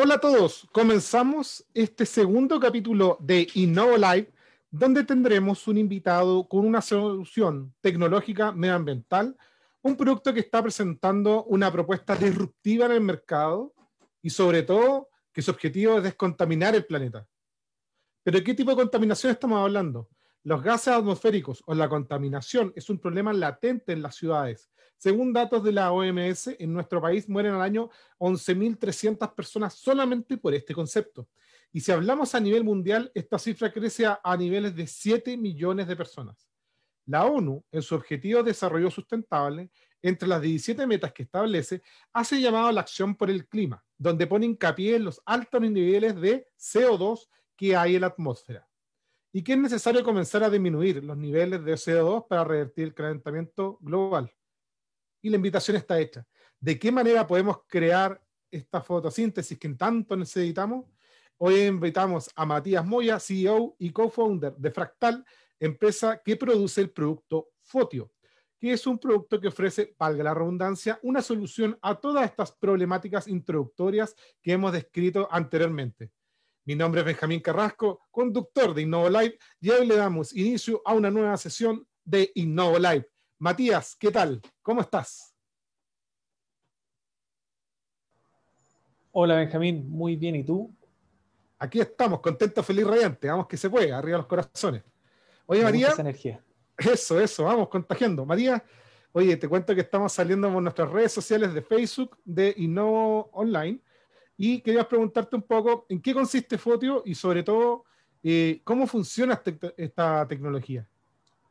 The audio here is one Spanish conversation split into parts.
Hola a todos, comenzamos este segundo capítulo de Innovo Live, donde tendremos un invitado con una solución tecnológica medioambiental, un producto que está presentando una propuesta disruptiva en el mercado y sobre todo que su objetivo es descontaminar el planeta. Pero ¿qué tipo de contaminación estamos hablando? Los gases atmosféricos o la contaminación es un problema latente en las ciudades según datos de la OMS, en nuestro país mueren al año 11.300 personas solamente por este concepto. Y si hablamos a nivel mundial, esta cifra crece a, niveles de 7 millones de personas. La ONU, en su objetivo de desarrollo sustentable, entre las 17 metas que establece, hace llamado a la acción por el clima, donde pone hincapié en los altos niveles de CO2 que hay en la atmósfera y que es necesario comenzar a disminuir los niveles de CO2 para revertir el calentamiento global y la invitación está hecha. ¿De qué manera podemos crear esta fotosíntesis que tanto necesitamos? Hoy invitamos a Matías Moya, CEO y co-founder de Fractal, empresa que produce el producto Fotio, que es un producto que ofrece, valga la redundancia, una solución a todas estas problemáticas introductorias que hemos descrito anteriormente. Mi nombre es Benjamín Carrasco, conductor de InnovoLive, y hoy le damos inicio a una nueva sesión de InnovoLive. Matías, ¿qué tal? ¿Cómo estás? Hola Benjamín, muy bien, ¿y tú? Aquí estamos, contentos, feliz, radiante, vamos que se puede, arriba los corazones. Oye María, energía. eso, eso, vamos contagiando. María, oye, te cuento que estamos saliendo por nuestras redes sociales de Facebook, de Innovo Online, y quería preguntarte un poco en qué consiste Fotio y sobre todo, eh, ¿cómo funciona este esta tecnología?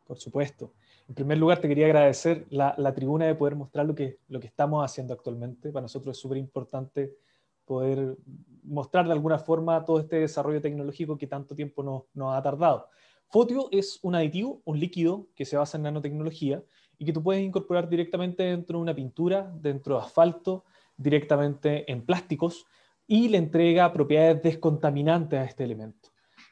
Por supuesto. En primer lugar, te quería agradecer la, la, tribuna de poder mostrar lo que, lo que estamos haciendo actualmente. Para nosotros es súper importante poder mostrar de alguna forma todo este desarrollo tecnológico que tanto tiempo nos ha tardado. Fotio es un aditivo, un líquido que se basa en nanotecnología y que tú puedes incorporar directamente dentro de una pintura, dentro de asfalto, directamente en plásticos y le entrega propiedades descontaminantes a este elemento.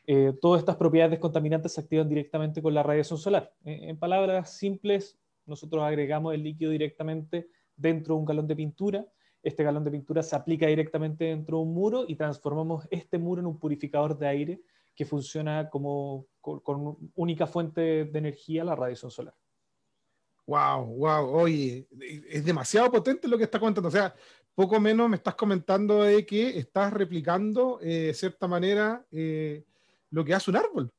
Eh, todas estas propiedades descontaminantes se activan directamente con la radiación solar. en palabras simples, nosotros agregamos el líquido directamente dentro de un galón de pintura. Este galón de pintura se aplica directamente dentro de un muro y transformamos este muro en un purificador de aire que funciona como con, única fuente de energía, la radiación solar. Wow, wow, oye, es demasiado potente lo que estás contando. O sea, poco menos me estás comentando de que estás replicando eh, de cierta manera eh, lo que hace un árbol.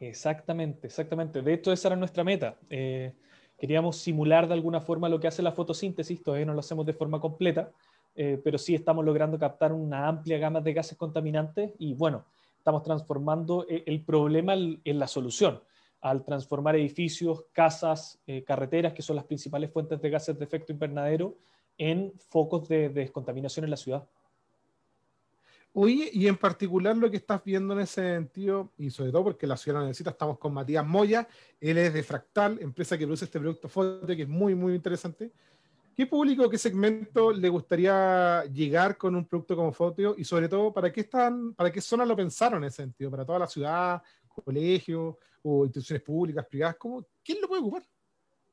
Exactamente, exactamente. De hecho, esa era nuestra meta. Eh, queríamos simular de alguna forma lo que hace la fotosíntesis, todavía no lo hacemos de forma completa, eh, pero sí estamos logrando captar una amplia gama de gases contaminantes y bueno, estamos transformando eh, el problema en la solución al transformar edificios, casas, carreteras, que son las principales fuentes de gases de efecto invernadero, en focos de descontaminación en la ciudad. Oye, y en particular lo que estás viendo en ese sentido, y sobre todo porque la ciudad lo necesita, estamos con Matías Moya, él es de Fractal, empresa que produce este producto foto que es muy, muy interesante. ¿Qué público, qué segmento le gustaría llegar con un producto como Fotio? Y sobre todo, ¿para qué, están, ¿para qué zona lo pensaron en ese sentido? ¿Para toda la ciudad, colegios o instituciones públicas, privadas? ¿Cómo, ¿Quién lo puede ocupar?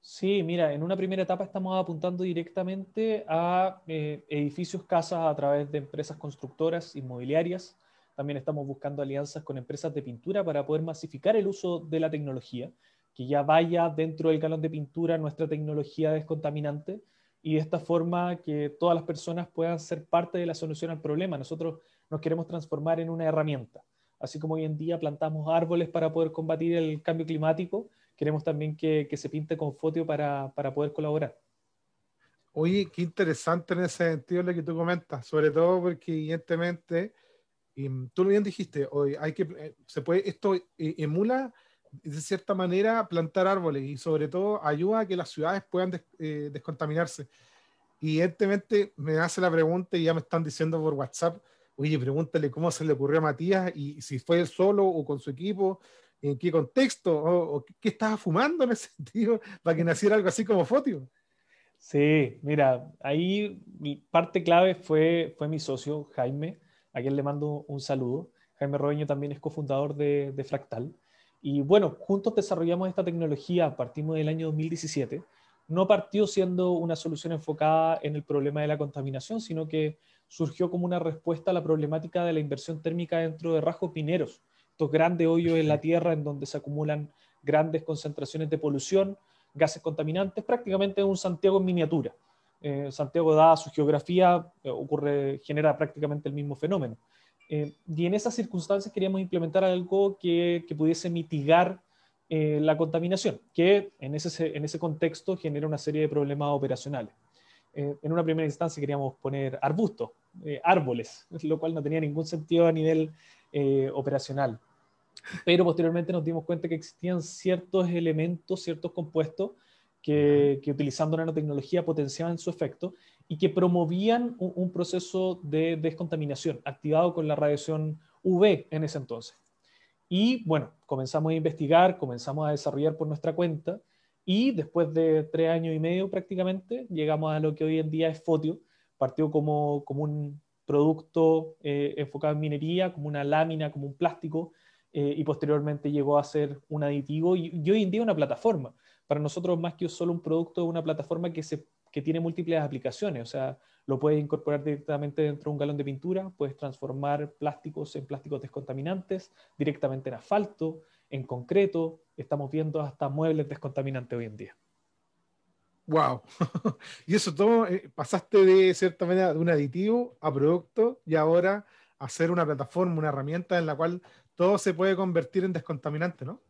Sí, mira, en una primera etapa estamos apuntando directamente a eh, edificios, casas a través de empresas constructoras, inmobiliarias. También estamos buscando alianzas con empresas de pintura para poder masificar el uso de la tecnología, que ya vaya dentro del galón de pintura nuestra tecnología descontaminante y de esta forma que todas las personas puedan ser parte de la solución al problema. Nosotros nos queremos transformar en una herramienta. Así como hoy en día plantamos árboles para poder combatir el cambio climático, queremos también que, se pinte con Fotio para, poder colaborar. Oye, qué interesante en ese sentido lo que tú comentas, sobre todo porque evidentemente, y tú bien dijiste, hoy hay que, eh, se puede, esto eh, emula de cierta manera plantar árboles y sobre todo ayuda a que las ciudades puedan eh, descontaminarse. Y evidentemente me hace la pregunta y ya me están diciendo por WhatsApp, oye, pregúntale cómo se le ocurrió a Matías y si fue él solo o con su equipo, en qué contexto o, qué estaba fumando en ese sentido para que naciera algo así como Fotio. Sí, mira, ahí mi parte clave fue, fue mi socio Jaime, a quien le mando un saludo. Jaime Robeño también es cofundador de, Fractal. Y bueno, juntos desarrollamos esta tecnología, partimos del año 2017. No partió siendo una solución enfocada en el problema de la contaminación, sino que surgió como una respuesta a la problemática de la inversión térmica dentro de rasgos pineros estos grandes hoyos en la Tierra en donde se acumulan grandes concentraciones de polución, gases contaminantes, prácticamente un Santiago en miniatura. Eh, Santiago, dada su geografía, eh, ocurre, genera prácticamente el mismo fenómeno. Eh, y en esas circunstancias queríamos implementar algo que, que pudiese mitigar la contaminación, que en ese, en ese contexto genera una serie de problemas operacionales. en una primera instancia queríamos poner arbustos, árboles, lo cual no tenía ningún sentido a nivel operacional pero posteriormente nos dimos cuenta que existían ciertos elementos, ciertos compuestos que, que utilizando nanotecnología potenciaban su efecto y que promovían un, proceso de descontaminación activado con la radiación UV en ese entonces. Y bueno, comenzamos a investigar, comenzamos a desarrollar por nuestra cuenta y después de tres años y medio prácticamente llegamos a lo que hoy en día es Fotio, partió como, como un producto eh, enfocado en minería, como una lámina, como un plástico, eh, y posteriormente llegó a ser un aditivo y, hoy en día una plataforma. Para nosotros, más que solo un producto, es una plataforma que, se, tiene múltiples aplicaciones, o sea, lo puedes incorporar directamente dentro de un galón de pintura, puedes transformar plásticos en plásticos descontaminantes, directamente en asfalto, en concreto, estamos viendo hasta muebles descontaminantes hoy en día. Wow. y eso todo, eh, pasaste de cierta manera de un aditivo a producto y ahora a ser una plataforma, una herramienta en la cual todo se puede convertir en descontaminante, ¿no?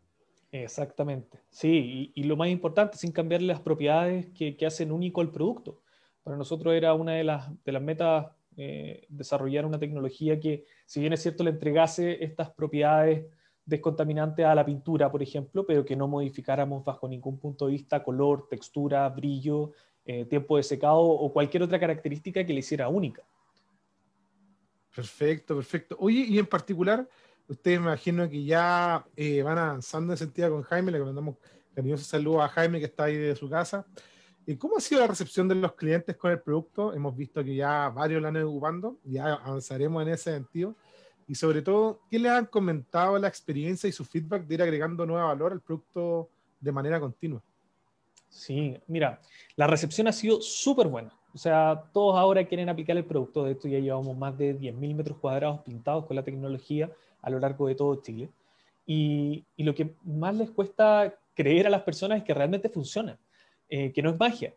Exactamente, sí, y, lo más importante, sin cambiarle las propiedades que, hacen único el producto. Para nosotros era una de las, metas eh, desarrollar una tecnología que, si bien es cierto, le entregase estas propiedades descontaminantes a la pintura, por ejemplo, pero que no modificáramos bajo ningún punto de vista color, textura, brillo, eh, tiempo de secado o cualquier otra característica que le hiciera única. Perfecto, perfecto. Oye, y en particular, Ustedes me imagino que ya eh, van avanzando en sentido con Jaime, le mandamos cariñosos saludos a Jaime que está ahí de su casa. ¿Y eh, ¿Cómo ha sido la recepción de los clientes con el producto? Hemos visto que ya varios lo han ocupando, ya avanzaremos en ese sentido. Y sobre todo, ¿qué les han comentado la experiencia y su feedback de ir agregando nuevo valor al producto de manera continua? Sí, mira, la recepción ha sido súper buena. O sea, todos ahora quieren aplicar el producto. De esto ya llevamos más de 10.000 metros cuadrados pintados con la tecnología a lo largo de todo Chile. Y, lo que más les cuesta creer a las personas es que realmente funciona, eh, que no es magia,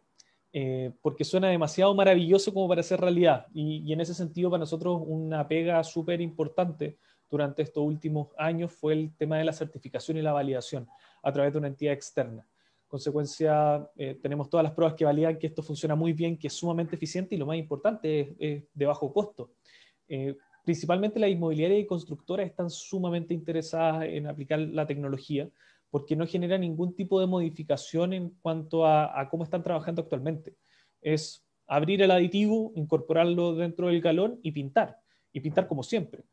eh, porque suena demasiado maravilloso como para ser realidad. Y, en ese sentido, para nosotros, una pega súper importante durante estos últimos años fue el tema de la certificación y la validación a través de una entidad externa. Consecuencia, eh, tenemos todas las pruebas que validan que esto funciona muy bien, que es sumamente eficiente y lo más importante es, de bajo costo principalmente las inmobiliarias y constructoras están sumamente interesadas en aplicar la tecnología porque no genera ningún tipo de modificación en cuanto a, cómo están trabajando actualmente. Es abrir el aditivo, incorporarlo dentro del galón y pintar, y pintar como siempre.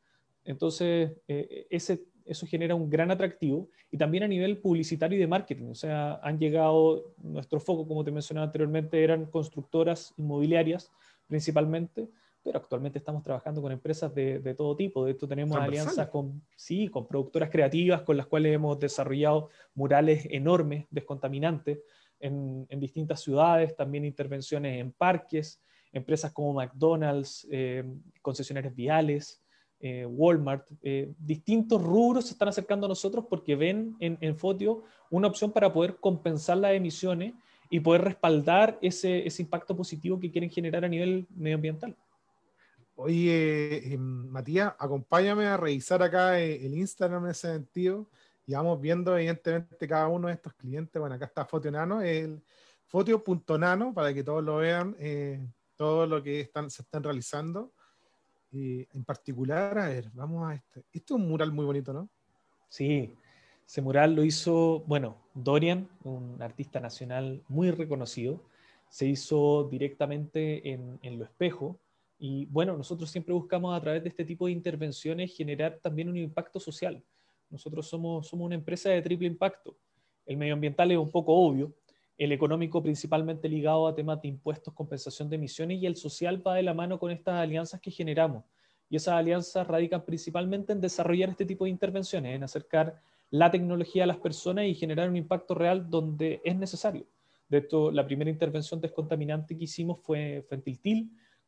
Entonces, eh, eso genera un gran atractivo y también a nivel publicitario y de marketing. O sea, han llegado, nuestro foco, como te mencionaba anteriormente, eran constructoras inmobiliarias principalmente, pero actualmente estamos trabajando con empresas de, todo tipo. De hecho, tenemos alianzas con, sí, con productoras creativas con las cuales hemos desarrollado murales enormes, descontaminantes, en, distintas ciudades, también intervenciones en parques, empresas como McDonald's, eh, concesionarios viales, eh, Walmart, eh, distintos rubros se están acercando a nosotros porque ven en, en Fotio una opción para poder compensar las emisiones y poder respaldar ese impacto positivo que quieren generar a nivel medioambiental. Oye, eh, Matías, acompáñame a revisar acá eh, el Instagram en ese sentido. Y vamos viendo, evidentemente, cada uno de estos clientes. Bueno, acá está Fotionano, el fotio.nano, para que todos lo vean, eh, todo lo que están, se están realizando. Y en particular, a ver, vamos a este. Este es un mural muy bonito, ¿no? Sí, ese mural lo hizo, bueno, Dorian, un artista nacional muy reconocido. Se hizo directamente en, en Lo Espejo, y bueno, nosotros siempre buscamos a través de este tipo de intervenciones generar también un impacto social. Nosotros somos, una empresa de triple impacto. El medioambiental es un poco obvio, el económico principalmente ligado a temas de impuestos, compensación de emisiones y el social va de la mano con estas alianzas que generamos. Y esas alianzas radican principalmente en desarrollar este tipo de intervenciones, en acercar la tecnología a las personas y generar un impacto real donde es necesario. De esto, la primera intervención descontaminante que hicimos fue, fue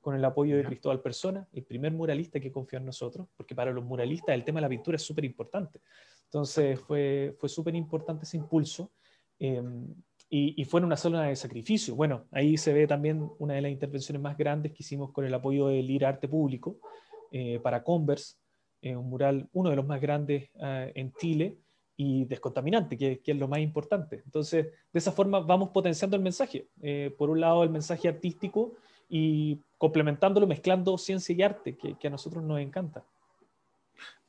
con el apoyo de Cristóbal Persona, el primer muralista que confió en nosotros, porque para los muralistas el tema de la pintura es súper importante. Entonces fue, fue súper importante ese impulso em, y, fue en una zona de sacrificio. Bueno, ahí se ve también una de las intervenciones más grandes que hicimos con el apoyo del IR Arte Público eh, para Converse, eh, un mural, uno de los más grandes eh, en Chile y descontaminante, que, que, es lo más importante. Entonces, de esa forma vamos potenciando el mensaje. por un lado, el mensaje artístico y complementándolo, mezclando ciencia y arte, que, a nosotros nos encanta.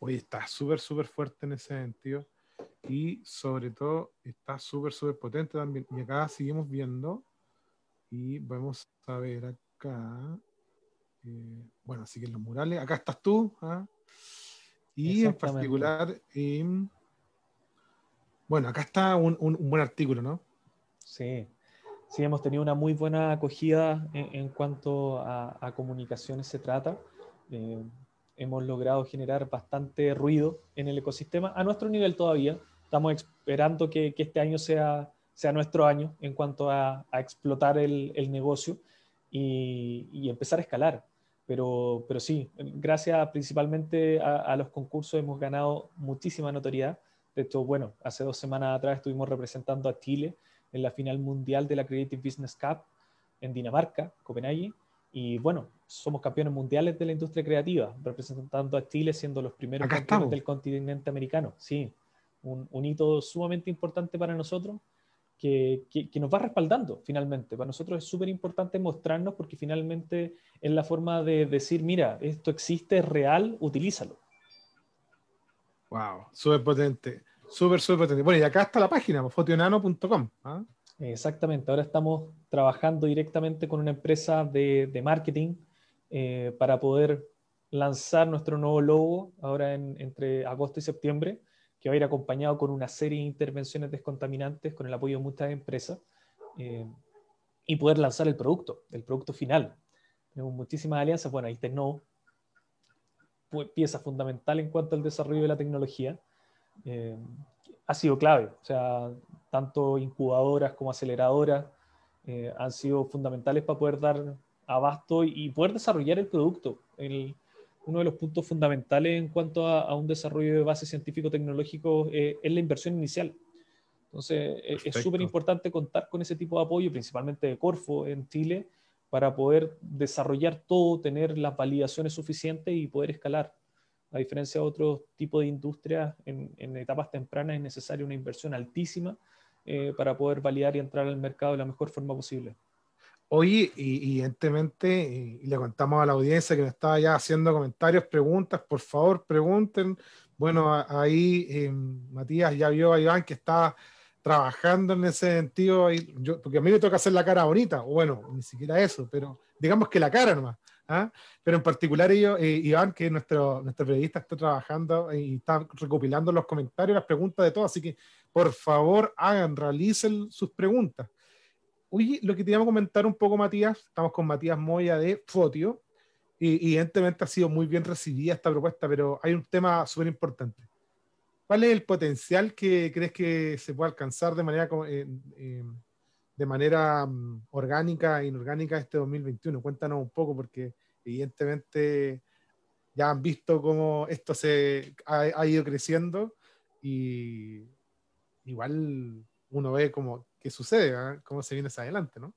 Oye, está súper, súper fuerte en ese sentido. Y sobre todo, está súper, súper potente también. Y acá seguimos viendo. Y vamos a ver acá. Eh, bueno, así que los murales. Acá estás tú. ¿ah? Y en particular, bueno, acá está un, un, un buen artículo, ¿no? Sí sí hemos tenido una muy buena acogida en, cuanto a, comunicaciones se trata. Eh, hemos logrado generar bastante ruido en el ecosistema, a nuestro nivel todavía. Estamos esperando que, este año sea, nuestro año en cuanto a, explotar el, negocio y, empezar a escalar. Pero, sí, gracias principalmente a, a los concursos hemos ganado muchísima notoriedad. De hecho, bueno, hace dos semanas atrás estuvimos representando a Chile en la final mundial de la Creative Business Cup en Dinamarca, Copenhague. Y bueno, somos campeones mundiales de la industria creativa, representando a Chile siendo los primeros campeones del continente americano. Sí, un, hito sumamente importante para nosotros que, que, nos va respaldando finalmente. Para nosotros es súper importante mostrarnos porque finalmente es la forma de decir, mira, esto existe, es real, utilízalo. Wow, súper potente. Súper, súper potente. Bueno, y acá está la página, fotionano.com. ¿ah? Exactamente, ahora estamos trabajando directamente con una empresa de, marketing eh, para poder lanzar nuestro nuevo logo ahora entre agosto y septiembre, que va a ir acompañado con una serie de intervenciones descontaminantes con el apoyo de muchas empresas eh, y poder lanzar el producto, el producto final. Tenemos muchísimas alianzas, bueno, ahí Tecno, pieza fundamental en cuanto al desarrollo de la tecnología. Eh, ha sido clave. O sea, tanto incubadoras como aceleradoras eh, han sido fundamentales para poder dar abasto y, poder desarrollar el producto. uno de los puntos fundamentales en cuanto a, un desarrollo de base científico-tecnológico eh, es la inversión inicial. Entonces, e, es súper importante contar con ese tipo de apoyo, principalmente de Corfo en Chile, para poder desarrollar todo, tener las validaciones suficientes y poder escalar. A diferencia de otros tipos de industrias, en, etapas tempranas es necesaria una inversión altísima eh, para poder validar y entrar al mercado de la mejor forma posible. Hoy, y, evidentemente, y, le contamos a la audiencia que nos estaba ya haciendo comentarios, preguntas, por favor, pregunten. Bueno, ahí em, Matías ya vio a Iván que estaba trabajando en ese sentido, yo, porque a mí me toca hacer la cara bonita, o bueno, ni siquiera eso, pero digamos que la cara nomás. ¿ah? Pero en particular ellos, eh, Iván, que nuestro, nuestro periodista está trabajando y está recopilando los comentarios, las preguntas de todos, así que por favor hagan, realicen sus preguntas. Oye, lo que te iba comentar un poco, Matías, estamos con Matías Moya de Fotio, y, evidentemente ha sido muy bien recibida esta propuesta, pero hay un tema súper importante. ¿Cuál es el potencial que crees que se puede alcanzar de manera eh, eh, de manera mm, orgánica e inorgánica este 2021? Cuéntanos un poco, porque evidentemente ya han visto cómo esto se ha, ido creciendo y igual uno ve como qué sucede, ¿ah? cómo se viene hacia adelante, ¿no?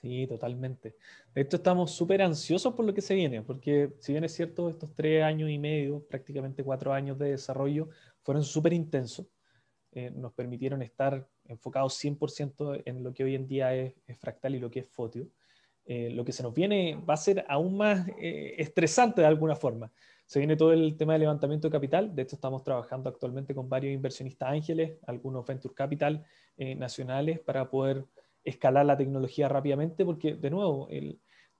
Sí, totalmente. De hecho, estamos súper ansiosos por lo que se viene, porque si bien es cierto, estos tres años y medio, prácticamente cuatro años de desarrollo, fueron súper intensos. Eh, nos permitieron estar enfocado 100% en lo que hoy en día es, fractal y lo que es fotio, eh, lo que se nos viene va a ser aún más eh, estresante de alguna forma. Se viene todo el tema de levantamiento de capital, de hecho estamos trabajando actualmente con varios inversionistas ángeles, algunos venture capital eh, nacionales, para poder escalar la tecnología rápidamente, porque de nuevo,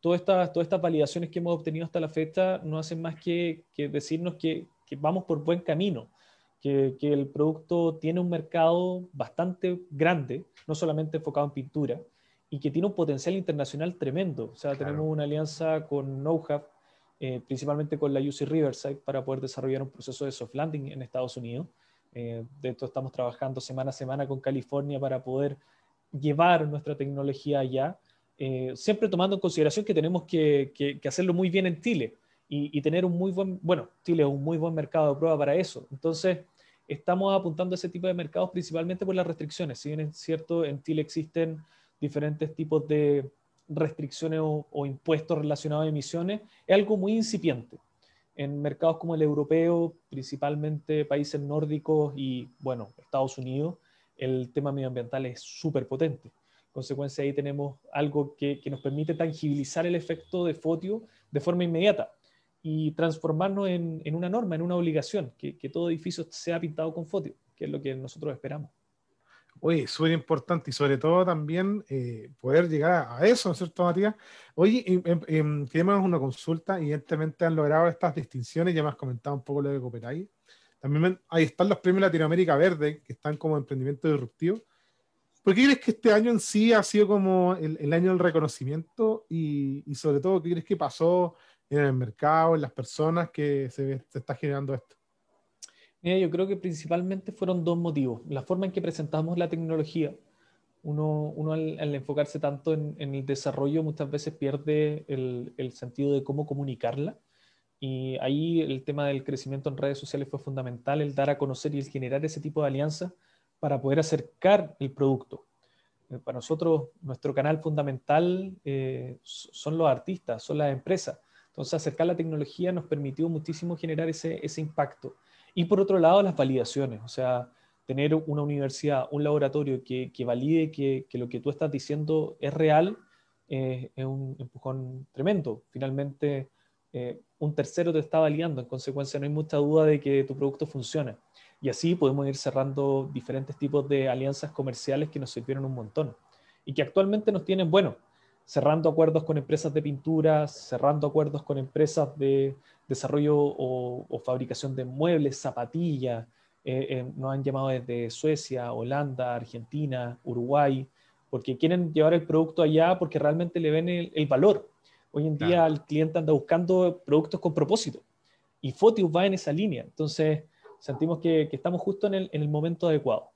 todas estas, todas validaciones que hemos obtenido hasta la fecha no hacen más que, decirnos que, vamos por buen camino que, el producto tiene un mercado bastante grande, no solamente enfocado en pintura, y que tiene un potencial internacional tremendo. O sea, tenemos una alianza con KnowHub, eh, principalmente con la UC Riverside, para poder desarrollar un proceso de soft landing en Estados Unidos. Eh, de esto estamos trabajando semana a semana con California para poder llevar nuestra tecnología allá, eh, siempre tomando en consideración que tenemos que, hacerlo muy bien en Chile y, y, tener un muy buen, bueno, Chile es un muy buen mercado de prueba para eso. Entonces, estamos apuntando a ese tipo de mercados principalmente por las restricciones. Si bien es cierto, en Chile existen diferentes tipos de restricciones o, impuestos relacionados a emisiones, es algo muy incipiente. En mercados como el europeo, principalmente países nórdicos y, bueno, Estados Unidos, el tema medioambiental es súper potente. consecuencia, ahí tenemos algo que nos permite tangibilizar el efecto de Fotio de forma inmediata y transformarnos en, en, una norma, en una obligación, que, que todo edificio sea pintado con fotio, que es lo que nosotros esperamos. Oye, súper importante y sobre todo también eh, poder llegar a eso, ¿no es cierto, Matías? Oye, em, em, tenemos una consulta, evidentemente han logrado estas distinciones, ya me has comentado un poco lo de Copenhague. También ahí están los premios Latinoamérica Verde, que están como emprendimiento disruptivo. ¿Por qué crees que este año en sí ha sido como el, el año del reconocimiento y, y sobre todo qué crees que pasó en el mercado, en las personas que se, está generando esto? Mira, yo creo que principalmente fueron dos motivos. La forma en que presentamos la tecnología. Uno, al, enfocarse tanto en, el desarrollo muchas veces pierde el, sentido de cómo comunicarla. Y ahí el tema del crecimiento en redes sociales fue fundamental, el dar a conocer y el generar ese tipo de alianzas para poder acercar el producto. Eh, para nosotros, nuestro canal fundamental eh, son los artistas, son las empresas. Entonces, acercar la tecnología nos permitió muchísimo generar ese, impacto. Y por otro lado, las validaciones, o sea, tener una universidad, un laboratorio que, valide que, lo que tú estás diciendo es real, eh, es un empujón tremendo. Finalmente, eh, un tercero te está validando, en consecuencia no hay mucha duda de que tu producto funciona. Y así podemos ir cerrando diferentes tipos de alianzas comerciales que nos sirvieron un montón y que actualmente nos tienen, bueno, cerrando acuerdos con empresas de pintura, cerrando acuerdos con empresas de desarrollo o, fabricación de muebles, zapatillas. Eh, eh, nos han llamado desde Suecia, Holanda, Argentina, Uruguay, porque quieren llevar el producto allá porque realmente le ven el, valor. Hoy en día el cliente anda buscando productos con propósito y Fotius va en esa línea. Entonces sentimos que, estamos justo en en el momento adecuado.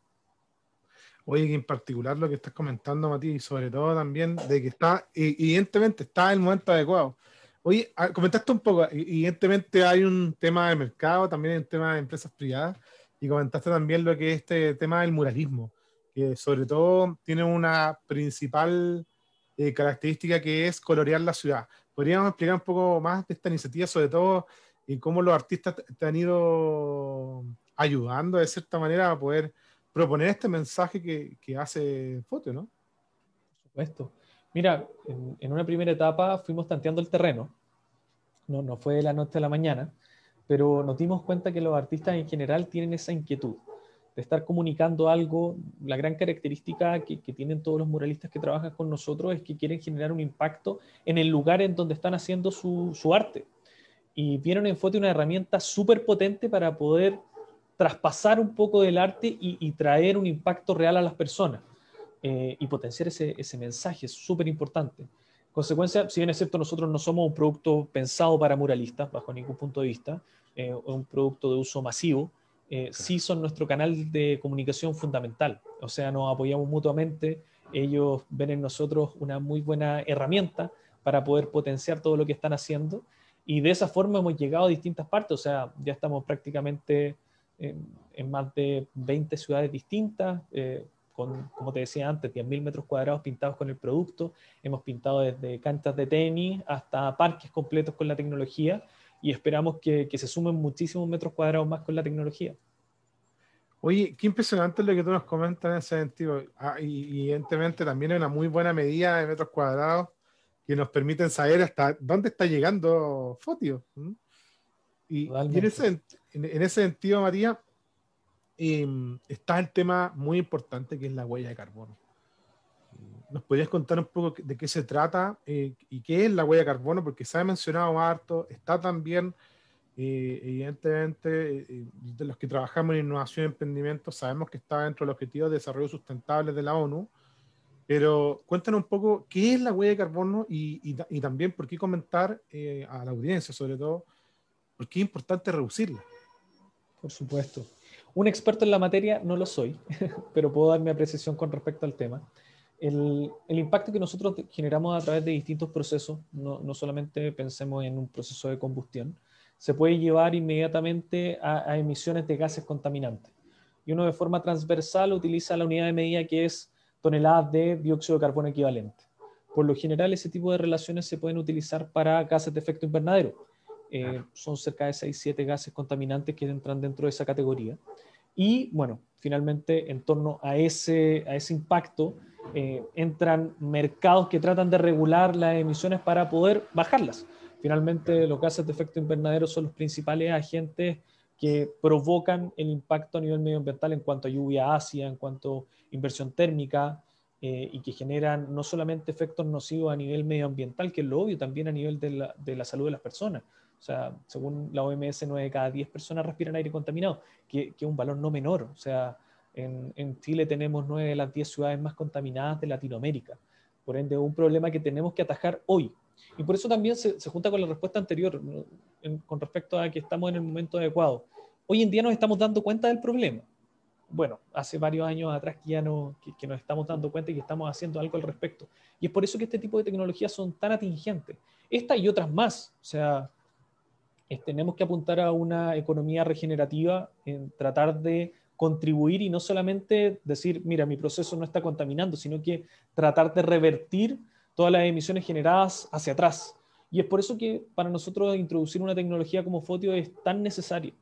Oye, en particular lo que estás comentando, Mati, y sobre todo también de que está, evidentemente, está el momento adecuado. Oye, comentaste un poco, evidentemente hay un tema de mercado, también hay un tema de empresas privadas, y comentaste también lo que es este tema del muralismo, que sobre todo tiene una principal eh, característica que es colorear la ciudad. ¿Podríamos explicar un poco más de esta iniciativa, sobre todo, y cómo los artistas te han ido ayudando de cierta manera a poder proponer este mensaje que, hace Foto, ¿no? Por supuesto. Mira, en, una primera etapa fuimos tanteando el terreno. No, no fue de la noche a la mañana, pero nos dimos cuenta que los artistas en general tienen esa inquietud de estar comunicando algo. La gran característica que, tienen todos los muralistas que trabajan con nosotros es que quieren generar un impacto en el lugar en donde están haciendo su, arte. Y vieron en Fote una herramienta súper potente para poder traspasar un poco del arte y, traer un impacto real a las personas eh, y potenciar ese, ese mensaje es súper importante. consecuencia, si bien es cierto, nosotros no somos un producto pensado para muralistas, bajo ningún punto de vista, eh, un producto de uso masivo, eh, sí son nuestro canal de comunicación fundamental. O sea, nos apoyamos mutuamente, ellos ven en nosotros una muy buena herramienta para poder potenciar todo lo que están haciendo y de esa forma hemos llegado a distintas partes. O sea, ya estamos prácticamente en, más de 20 ciudades distintas, eh, con, como te decía antes, 10.000 metros cuadrados pintados con el producto. Hemos pintado desde canchas de tenis hasta parques completos con la tecnología y esperamos que, que se sumen muchísimos metros cuadrados más con la tecnología. Oye, qué impresionante lo que tú nos comentas en ese sentido. Ah, evidentemente también hay una muy buena medida de metros cuadrados que nos permiten saber hasta dónde está llegando Fotio. Y, en, ese, en, ese, sentido, Matías, em, está el tema muy importante que es la huella de carbono. ¿Nos podrías contar un poco de qué se trata eh, y qué es la huella de carbono? Porque se ha mencionado harto, está también, eh, evidentemente, eh, de los que trabajamos en innovación y emprendimiento, sabemos que está dentro de los objetivos de desarrollo sustentable de la ONU, pero cuéntanos un poco qué es la huella de carbono y, y, y también por qué comentar a la audiencia, sobre todo, porque es importante reducirla. Por supuesto. Un experto en la materia no lo soy, pero puedo dar mi apreciación con respecto al tema. El, impacto que nosotros generamos a través de distintos procesos, no, solamente pensemos en un proceso de combustión, se puede llevar inmediatamente a, a, emisiones de gases contaminantes. Y uno de forma transversal utiliza la unidad de medida que es toneladas de dióxido de carbono equivalente. Por lo general, ese tipo de relaciones se pueden utilizar para gases de efecto invernadero. Eh, son cerca de 6-7 gases contaminantes que entran dentro de esa categoría. Y bueno, finalmente en torno a ese, impacto eh, entran mercados que tratan de regular las emisiones para poder bajarlas. Finalmente los gases de efecto invernadero son los principales agentes que provocan el impacto a nivel medioambiental en cuanto a lluvia ácida, en cuanto a inversión térmica, eh, y que generan no solamente efectos nocivos a nivel medioambiental, que es lo obvio, también a nivel de la salud de las personas. O sea, según la OMS, 9 de cada 10 personas respiran aire contaminado, que, es un valor no menor. O sea, en, Chile tenemos 9 de las 10 ciudades más contaminadas de Latinoamérica. Por ende, un problema que tenemos que atajar hoy. Y por eso también se, junta con la respuesta anterior, con respecto a que estamos en el momento adecuado. Hoy en día nos estamos dando cuenta del problema bueno, hace varios años atrás que ya no, que nos estamos dando cuenta y que estamos haciendo algo al respecto. Y es por eso que este tipo de tecnologías son tan atingentes. Esta y otras más. O sea, tenemos que apuntar a una economía regenerativa, en tratar de contribuir y no solamente decir, mira, mi proceso no está contaminando, sino que tratar de revertir todas las emisiones generadas hacia atrás. Y es por eso que para nosotros introducir una tecnología como Fotio es tan necesario,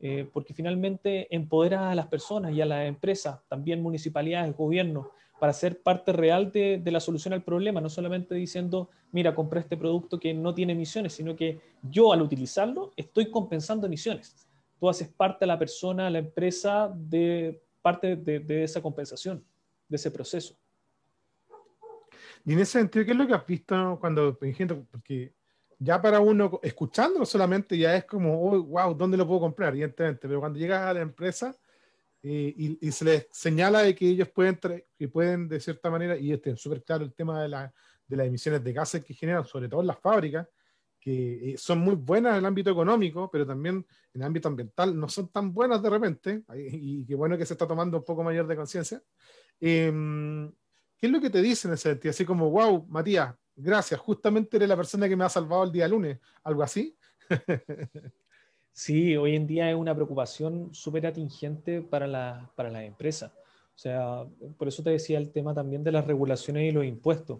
eh, porque finalmente empodera a las personas y a las empresas, también municipalidades, gobiernos, para ser parte real de, la solución al problema, no solamente diciendo, mira, compré este producto que no tiene emisiones, sino que yo al utilizarlo estoy compensando emisiones. Tú haces parte a la persona, a la empresa, de parte de, esa compensación, de ese proceso. Y en ese sentido, ¿qué es lo que has visto cuando, porque ya para uno escuchándolo solamente ya es como, wow, ¿dónde lo puedo comprar? Evidentemente, pero cuando llegas a la empresa, eh, y, se les señala de que ellos pueden, que pueden de cierta manera, y estén súper claro el tema de, la, de, las emisiones de gases que generan, sobre todo en las fábricas, que eh, son muy buenas en el ámbito económico, pero también en el ámbito ambiental no son tan buenas de repente, y qué bueno que se está tomando un poco mayor de conciencia. Em, ¿Qué es lo que te dicen en ese sentido? Así como, wow, Matías, gracias, justamente eres la persona que me ha salvado el día lunes, algo así. Sí, hoy en día es una preocupación súper atingente para las la empresas. O sea, por eso te decía el tema también de las regulaciones y los impuestos.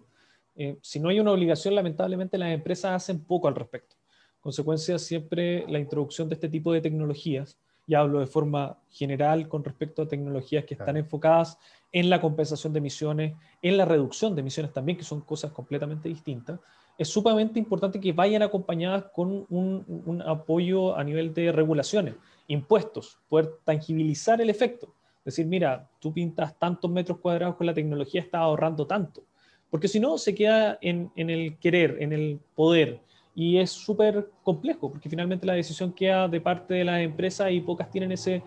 Eh, si no hay una obligación, lamentablemente las empresas hacen poco al respecto. Consecuencia, siempre la introducción de este tipo de tecnologías, y hablo de forma general con respecto a tecnologías que están enfocadas en la compensación de emisiones, en la reducción de emisiones también, que son cosas completamente distintas, es sumamente importante que vayan acompañadas con un, apoyo a nivel de regulaciones, impuestos, poder tangibilizar el efecto. Decir, mira, tú pintas tantos metros cuadrados con la tecnología, estás ahorrando tanto. Porque si no, se queda en, el querer, en el poder. Y es súper complejo, porque finalmente la decisión queda de parte de las empresas y pocas tienen ese,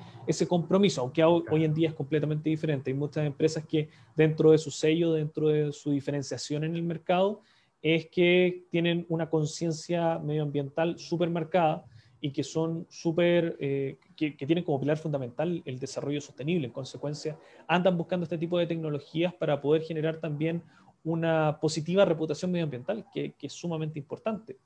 compromiso, aunque hoy en día es completamente diferente. Hay muchas empresas que dentro de su sello, dentro de su diferenciación en el mercado, es que tienen una conciencia medioambiental súper marcada y que son súper, eh, que, tienen como pilar fundamental el desarrollo sostenible. En consecuencia, andan buscando este tipo de tecnologías para poder generar también una positiva reputación medioambiental, que, es sumamente importante.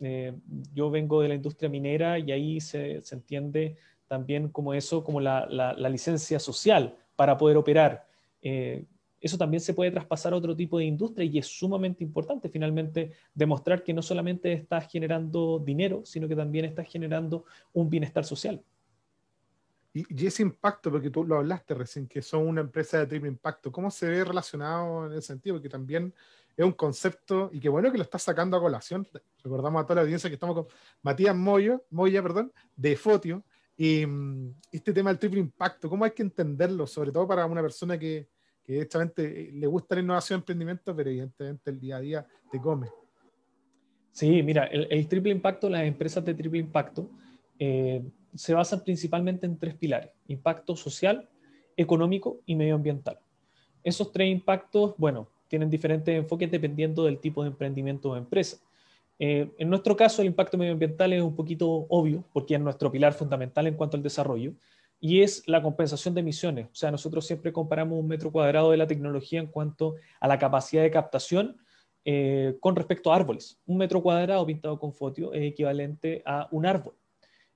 Eh, yo vengo de la industria minera y ahí se, entiende también como eso, como la, licencia social para poder operar. Eh, eso también se puede traspasar a otro tipo de industria y es sumamente importante finalmente demostrar que no solamente estás generando dinero, sino que también estás generando un bienestar social. Y, ese impacto, porque tú lo hablaste recién, que son una empresa de triple impacto, ¿cómo se ve relacionado en ese sentido? Porque también es un concepto, y qué bueno que lo estás sacando a colación. Recordamos a toda la audiencia que estamos con Matías Moyo, Moya, perdón, de Fotio, y mm, este tema del triple impacto, ¿cómo hay que entenderlo? Sobre todo para una persona que, que directamente eh, le gusta la innovación y emprendimiento, pero evidentemente el día a día te come. Sí, mira, el, triple impacto, las empresas de triple impacto eh, se basan principalmente en tres pilares, impacto social, económico y medioambiental. Esos tres impactos, bueno, tienen diferentes enfoques dependiendo del tipo de emprendimiento o empresa. Eh, en nuestro caso, el impacto medioambiental es un poquito obvio, porque es nuestro pilar fundamental en cuanto al desarrollo y es la compensación de emisiones. O sea, nosotros siempre comparamos un metro cuadrado de la tecnología en cuanto a la capacidad de captación eh, con respecto a árboles. Un metro cuadrado pintado con fotio es equivalente a un árbol.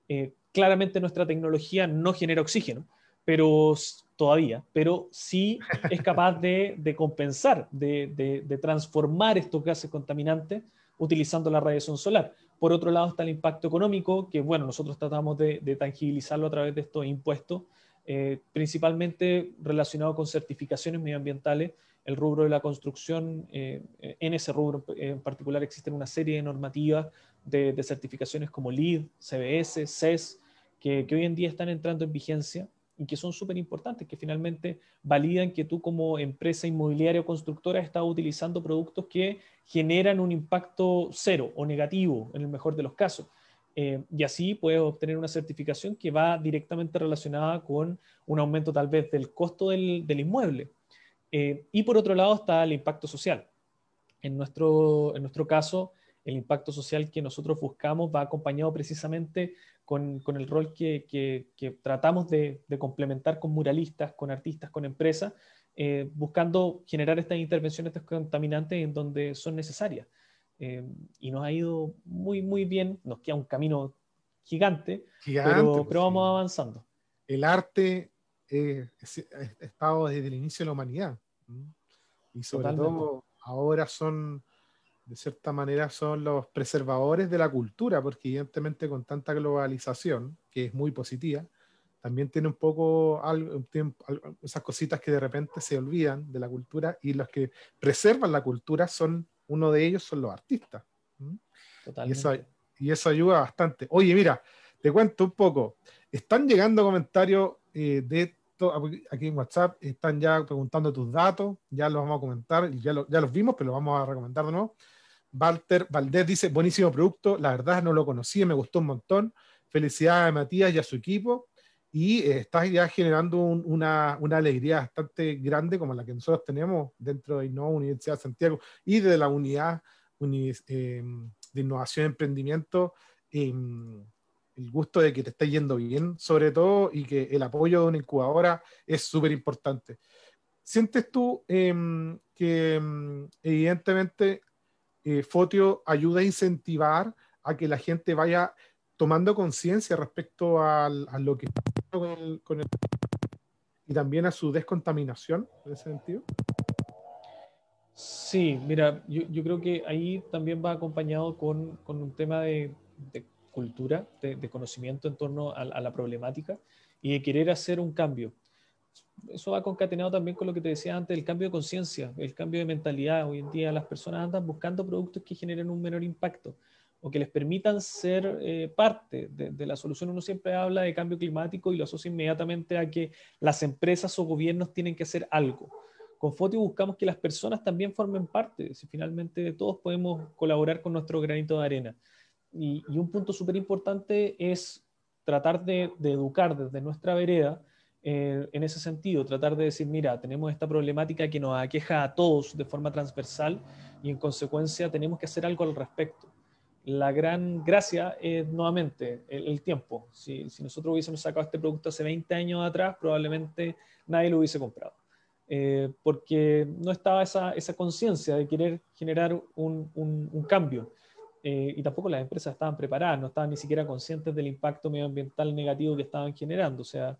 Eh, claramente nuestra tecnología no genera oxígeno, pero todavía, pero sí es capaz de, compensar, de, de transformar estos gases contaminantes utilizando la radiación solar. Por otro lado está el impacto económico, que bueno, nosotros tratamos de, tangibilizarlo a través de estos impuestos, eh, principalmente relacionado con certificaciones medioambientales. El rubro de la construcción, eh, en ese rubro en particular existen una serie de normativas de, certificaciones como LEED, CBS, CES, que hoy en día están entrando en vigencia y que son súper importantes, que finalmente validan que tú como empresa inmobiliaria o constructora estás utilizando productos que generan un impacto cero o negativo en el mejor de los casos. Eh, y así puedes obtener una certificación que va directamente relacionada con un aumento tal vez del costo del, del inmueble. Eh, y por otro lado está el impacto social. En nuestro, en nuestro caso, el impacto social que nosotros buscamos va acompañado precisamente con, con el rol que, que, tratamos de, complementar con muralistas, con artistas, con empresas, eh, buscando generar estas intervenciones descontaminantes en donde son necesarias. Eh, y nos ha ido muy, muy bien, nos queda un camino gigante, pues, pero, vamos avanzando. El arte eh, ha estado desde el inicio de la humanidad. Y sobre todo ahora son de cierta manera son los preservadores de la cultura, porque evidentemente con tanta globalización, que es muy positiva, también tiene un poco algo, esas cositas que de repente se olvidan de la cultura y los que preservan la cultura son, uno de ellos son los artistas. Y eso, y eso ayuda bastante. Oye, mira, te cuento un poco. Están llegando comentarios eh, de aquí en WhatsApp están ya preguntando tus datos, ya los vamos a comentar, ya, ya los vimos, pero los vamos a recomendar de nuevo. Walter Valdés dice, buenísimo producto, la verdad no lo conocí, me gustó un montón. Felicidades a Matías y a su equipo. Y eh, estás ya generando una, alegría bastante grande como la que nosotros tenemos dentro de Innova Universidad de Santiago y de la unidad em, de innovación y emprendimiento. Em, el gusto de que te esté yendo bien, sobre todo, y que el apoyo de una incubadora es súper importante. ¿Sientes tú em, que evidentemente eh, Fotio ayuda a incentivar a que la gente vaya tomando conciencia respecto a lo que está con el, con y también a su descontaminación en ese sentido? Sí, mira, yo, creo que ahí también va acompañado con, con un tema de, cultura, de, conocimiento en torno a, a, la problemática y de querer hacer un cambio eso va concatenado también con lo que te decía antes, el cambio de conciencia, el cambio de mentalidad. Hoy en día las personas andan buscando productos que generen un menor impacto o que les permitan ser eh, parte de, la solución. Uno siempre habla de cambio climático y lo asocia inmediatamente a que las empresas o gobiernos tienen que hacer algo. Con FOTI buscamos que las personas también formen parte, si finalmente todos podemos colaborar con nuestro granito de arena. Y, un punto súper importante es tratar de educar desde nuestra vereda eh, en ese sentido, tratar de decir, mira, tenemos esta problemática que nos aqueja a todos de forma transversal y en consecuencia tenemos que hacer algo al respecto. La gran gracia es nuevamente el, tiempo. Si, nosotros hubiésemos sacado este producto hace 20 años atrás, probablemente nadie lo hubiese comprado. Eh, porque no estaba esa, esa conciencia de querer generar un, un, cambio. Eh, y tampoco las empresas estaban preparadas, no estaban ni siquiera conscientes del impacto medioambiental negativo que estaban generando. O sea,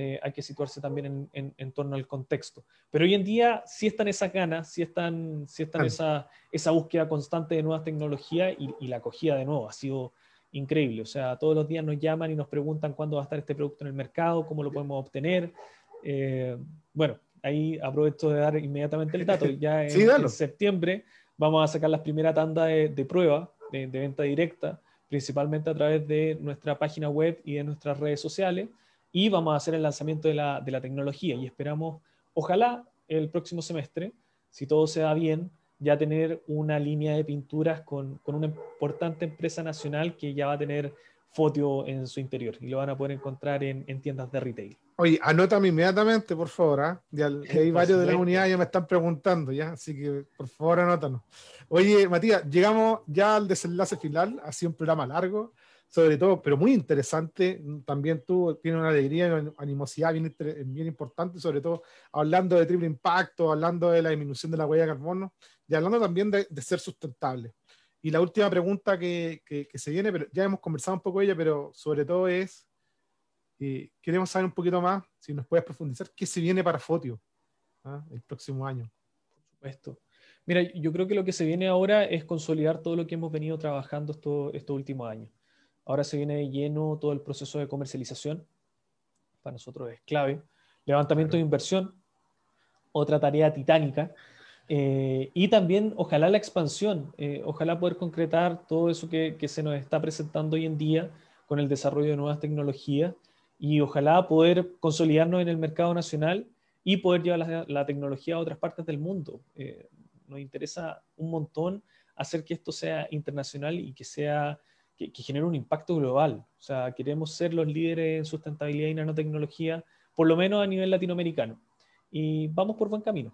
eh, hay que situarse también en, torno al contexto. Pero hoy en día sí están esas ganas, sí están, están esa, búsqueda constante de nuevas tecnologías y, la acogida de nuevo ha sido increíble. O sea, todos los días nos llaman y nos preguntan cuándo va a estar este producto en el mercado, cómo lo podemos obtener. Eh, bueno, ahí aprovecho de dar inmediatamente el dato. Ya en, septiembre vamos a sacar la primera tanda de, prueba de venta directa, principalmente a través de nuestra página web y de nuestras redes sociales y vamos a hacer el lanzamiento de la, de la tecnología y esperamos, ojalá el próximo semestre, si todo se da bien, ya tener una línea de pinturas con, con, una importante empresa nacional que ya va a tener Fotio en su interior y lo van a poder encontrar en, tiendas de retail. Oye, anótame inmediatamente, por favor. que ¿ah? hay varios de la unidad ya me están preguntando, ¿ya? así que por favor anótanos. Oye, Matías, llegamos ya al desenlace final, ha sido un programa largo sobre todo, pero muy interesante. Mm, también tú tienes una alegría y una animosidad eh, bien, importante, sobre todo hablando de triple impacto, hablando de la disminución de la huella de carbono y hablando también de, ser sustentable. Y la última pregunta que, que, se viene, pero ya hemos conversado un poco ella, pero sobre todo es, eh, queremos saber un poquito más, si nos puedes profundizar, qué se viene para Fotio ah, el próximo año. Por supuesto. Mira, yo creo que lo que se viene ahora es consolidar todo lo que hemos venido trabajando estos últimos años. Ahora se viene lleno todo el proceso de comercialización. Para nosotros es clave. Levantamiento de inversión, otra tarea titánica. Eh, y también, ojalá la expansión, eh, ojalá poder concretar todo eso que, se nos está presentando hoy en día con el desarrollo de nuevas tecnologías y ojalá poder consolidarnos en el mercado nacional y poder llevar la, tecnología a otras partes del mundo. Eh, nos interesa un montón hacer que esto sea internacional y que sea que, genera un impacto global. O sea, queremos ser los líderes en sustentabilidad y nanotecnología, por lo menos a nivel latinoamericano. Y vamos por buen camino.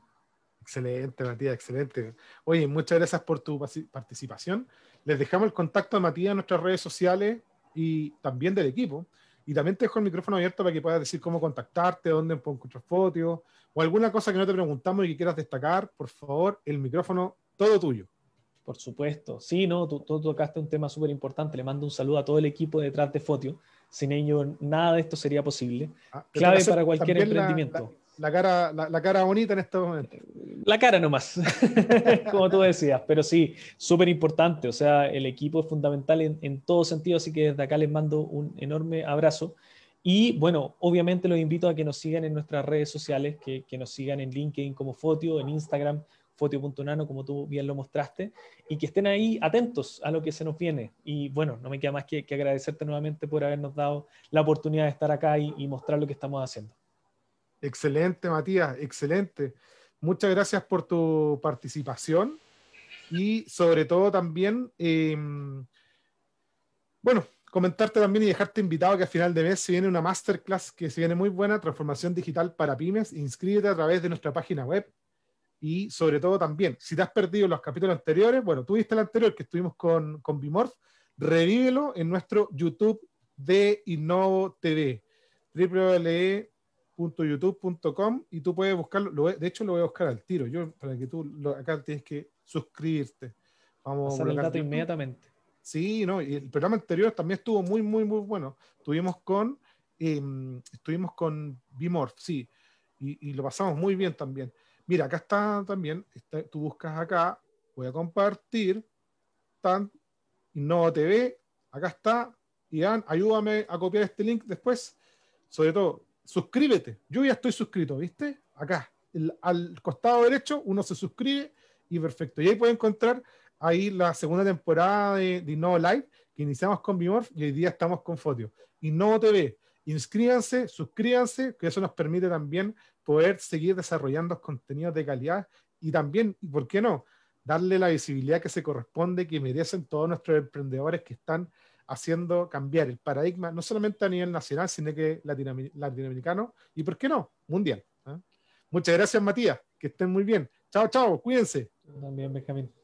Excelente, Matías, excelente. Oye, muchas gracias por tu participación. Les dejamos el contacto de Matías en nuestras redes sociales y también del equipo. Y también te dejo el micrófono abierto para que puedas decir cómo contactarte, dónde tus fotos o alguna cosa que no te preguntamos y que quieras destacar. Por favor, el micrófono todo tuyo. Por supuesto. Sí, no, tú, tocaste un tema súper importante. Le mando un saludo a todo el equipo detrás de Fotio. Sin ellos nada de esto sería posible. Ah, Clave para cualquier emprendimiento. La, cara, la, cara bonita en estos momentos. La cara nomás, como tú decías, pero sí, súper importante. O sea, el equipo es fundamental en, en todo sentido, así que desde acá les mando un enorme abrazo. Y bueno, obviamente los invito a que nos sigan en nuestras redes sociales, que, que nos sigan en LinkedIn como Fotio, en Instagram Fotio.nano, como tú bien lo mostraste, y que estén ahí atentos a lo que se nos viene. Y bueno, no me queda más que, agradecerte nuevamente por habernos dado la oportunidad de estar acá y, mostrar lo que estamos haciendo. Excelente, Matías, excelente. Muchas gracias por tu participación y sobre todo también, em, bueno, comentarte también y dejarte invitado que a final de mes se viene una masterclass que se viene muy buena, transformación digital para pymes. Inscríbete a través de nuestra página web y sobre todo también, si te has perdido los capítulos anteriores, bueno, tuviste el anterior que estuvimos con, con Bimorph, revívelo en nuestro YouTube de Innovo TV, www.youtube.com y tú puedes buscarlo, de hecho lo voy a buscar al tiro, yo para que tú acá tienes que suscribirte. Vamos a el inmediatamente. Sí, no, el programa anterior también estuvo muy, muy, muy bueno. Estuvimos con, em, estuvimos con Bimorph, sí, y lo pasamos muy bien también. Mira, acá está también, tú buscas acá, voy a compartir, tan, Innova TV, acá está, Ian, ayúdame a copiar este link después, sobre todo, suscríbete, yo ya estoy suscrito, ¿viste? Acá, al costado derecho, uno se suscribe y perfecto, y ahí puede encontrar ahí la segunda temporada de, de Live, que iniciamos con Bimorph y hoy día estamos con Fotio. Innova TV, inscríbanse, suscríbanse, que eso nos permite también poder seguir desarrollando contenidos de calidad y también, ¿y por qué no? Darle la visibilidad que se corresponde, que merecen todos nuestros emprendedores que están haciendo cambiar el paradigma, no solamente a nivel nacional, sino que latinoamericano y, ¿por qué no?, mundial. ¿eh? Muchas gracias, Matías. Que estén muy bien. Chao, chao. Cuídense. También, Benjamín.